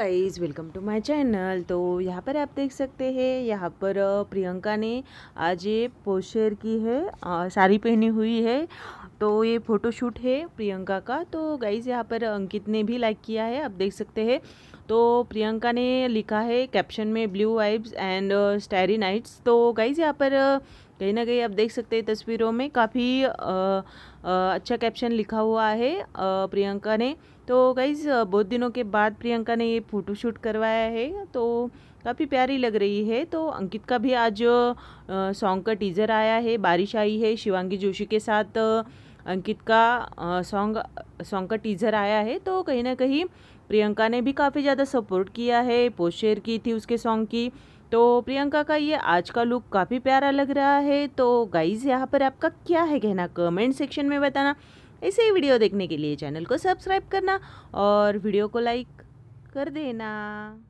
guys welcome to my channel तो यहाँ पर आप देख सकते हैं यहाँ पर प्रियंका ने आज ये पोस्टर की है साड़ी पहनी हुई है तो ये फ़ोटोशूट है प्रियंका का तो गाइज़ यहाँ पर अंकित ने भी लाइक किया है आप देख सकते हैं तो प्रियंका ने लिखा है कैप्शन में blue vibes and starry nights तो गाइज़ यहाँ पर कहीं ना कहीं आप देख सकते हैं तस्वीरों में काफ़ी अच्छा कैप्शन लिखा हुआ है प्रियंका ने तो कई बहुत दिनों के बाद प्रियंका ने ये फ़ोटोशूट करवाया है तो काफ़ी प्यारी लग रही है तो अंकित का भी आज सॉन्ग का टीज़र आया है बारिश आई है शिवांगी जोशी के साथ अंकित का सॉन्ग सॉन्ग का टीज़र आया है तो कहीं ना कहीं प्रियंका ने भी काफ़ी ज़्यादा सपोर्ट किया है पोस्ट शेयर की थी उसके सॉन्ग की तो प्रियंका का ये आज का लुक काफ़ी प्यारा लग रहा है तो गाइज़ यहाँ पर आपका क्या है कहना कमेंट सेक्शन में बताना ऐसे ही वीडियो देखने के लिए चैनल को सब्सक्राइब करना और वीडियो को लाइक कर देना